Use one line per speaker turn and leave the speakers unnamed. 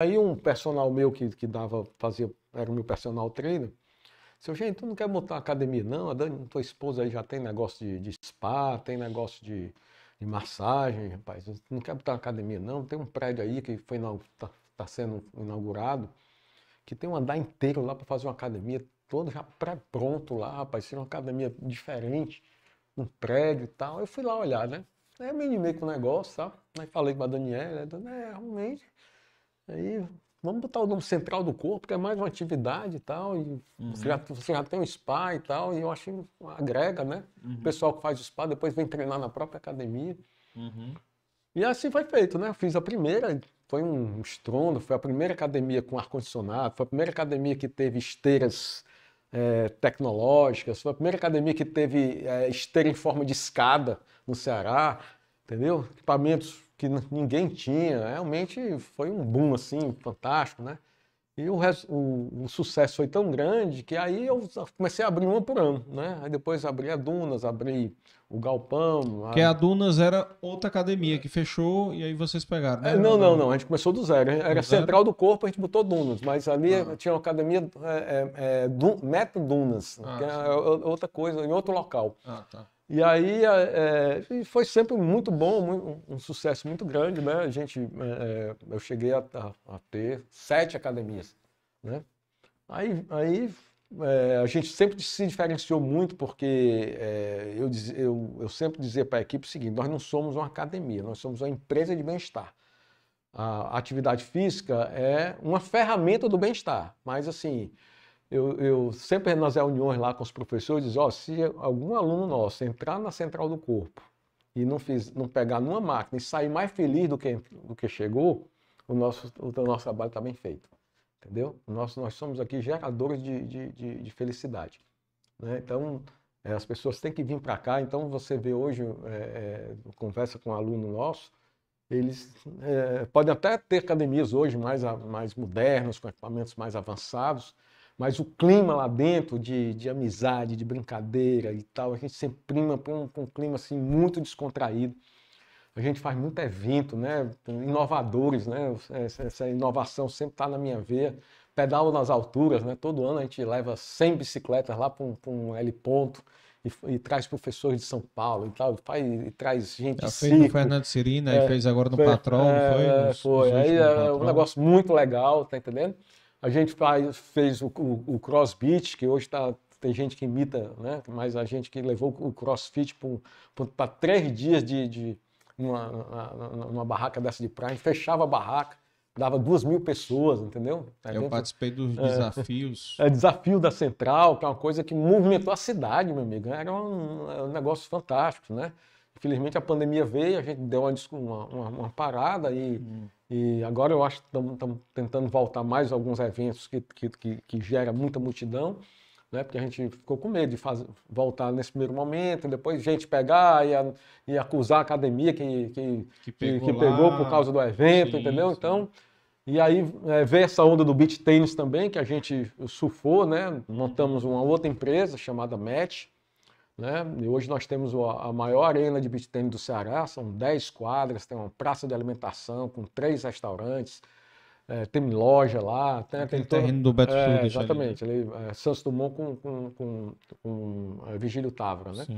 Aí um personal meu que, que dava, fazia, era o meu personal trainer, seu gente, tu não quer montar uma academia, não? A Dani, tua esposa aí já tem negócio de, de spa, tem negócio de, de massagem, rapaz. Tu não quer botar uma academia, não? Tem um prédio aí que foi está tá sendo inaugurado, que tem um andar inteiro lá para fazer uma academia, todo já pré-pronto lá, rapaz. Seria uma academia diferente, um prédio e tal. Eu fui lá olhar, né? Aí eu me animei com o negócio, sabe? Aí falei com a Daniela, né? a Daniela, é, realmente Aí vamos botar o nome central do corpo, que é mais uma atividade e tal, e uhum. você, já, você, já, tem um spa e tal, e eu acho que agrega, né? Uhum. O pessoal que faz spa depois vem treinar na própria academia. Uhum. E assim foi feito, né? Eu fiz a primeira, foi um estrondo, foi a primeira academia com ar-condicionado, foi a primeira academia que teve esteiras é, tecnológicas, foi a primeira academia que teve é, esteira em forma de escada no Ceará, entendeu? Equipamentos que ninguém tinha. Realmente foi um boom assim, fantástico, né? E o, o, o, sucesso foi tão grande que aí eu comecei a abrir uma por ano, né? Aí depois abri a Dunas, abri o Galpão. A... Que a Dunas era outra academia que fechou e aí vocês pegaram, né? É, não, não, não. A gente começou do zero. Era do Central zero? do Corpo, a gente botou Dunas, mas ali ah. tinha uma academia é, é, é Dun... Meta Dunas, ah, que era é outra coisa, em outro local. Ah, tá. E aí é, é foi sempre muito bom, um, um sucesso muito grande, né? A gente, é, eu cheguei a, a, a, ter sete academias, né? Aí, aí é, a gente sempre se diferenciou muito porque é, eu, eu, eu, sempre dizia para a equipe o seguinte: nós não somos uma academia, nós somos uma empresa de bem-estar. A atividade física é uma ferramenta do bem-estar, mas assim, eu, eu, sempre nas reuniões lá com os professores diz: oh se algum aluno nosso entrar na central do corpo e não, fiz, não pegar numa máquina e sair mais feliz do que, do que chegou, o nosso, o nosso trabalho está bem feito. Entendeu? Nós, nós somos aqui geradores de, de, de, de felicidade. Né? Então, é, as pessoas têm que vir para cá. Então, você vê hoje, é, é, conversa com um aluno nosso, eles é, podem até ter academias hoje mais, mais modernas, com equipamentos mais avançados, mas o clima lá dentro de, de amizade, de brincadeira e tal, a gente sempre prima com um, um clima assim, muito descontraído a gente faz muito evento, né? Inovadores, né? Essa, essa inovação sempre está na minha veia. Pedalo nas alturas, né? Todo ano a gente leva 100 bicicletas lá para um, um L ponto e, e, traz professores de São Paulo e tal, e, faz, e traz gente Já fez no Fernando Cirina é, e fez agora no foi, Patrão, é, foi? Nos, foi, aí é um negócio muito legal, tá entendendo? A gente faz, fez o, o, o que hoje está tem gente que imita, né? Mas a gente que levou o CrossFit para três dias de, de numa, numa, numa barraca dessa de praia, fechava a barraca, dava duas mil pessoas, entendeu? Tá eu participei dos é. desafios. É, é, desafio da Central, que é uma coisa que movimentou a cidade, meu amigo. Né? Era um, é um negócio fantástico, né? Infelizmente a pandemia veio, a gente deu uma, uma, uma parada e, hum. e agora eu acho que estamos tentando voltar mais alguns eventos que, que, que, que gera muita multidão né? Porque a gente ficou com medo de fazer, voltar nesse primeiro momento, depois gente pegar e, e acusar a academia que, que, que pegou, que, que pegou por causa do evento, sim, entendeu? Sim. Então, e aí é, veio essa onda do beach tênis também, que a gente surfou, né? Montamos uma outra empresa chamada Match, né? E hoje nós temos a maior arena de beach tênis do Ceará, são 10 quadras, tem uma praça de alimentação com três restaurantes, é, tem loja lá, tem, tem todo... terreno do Beto é, né? Exatamente, ali, é, Santos Dumont com, com, com, com é, Vigílio Távora, né? Sim.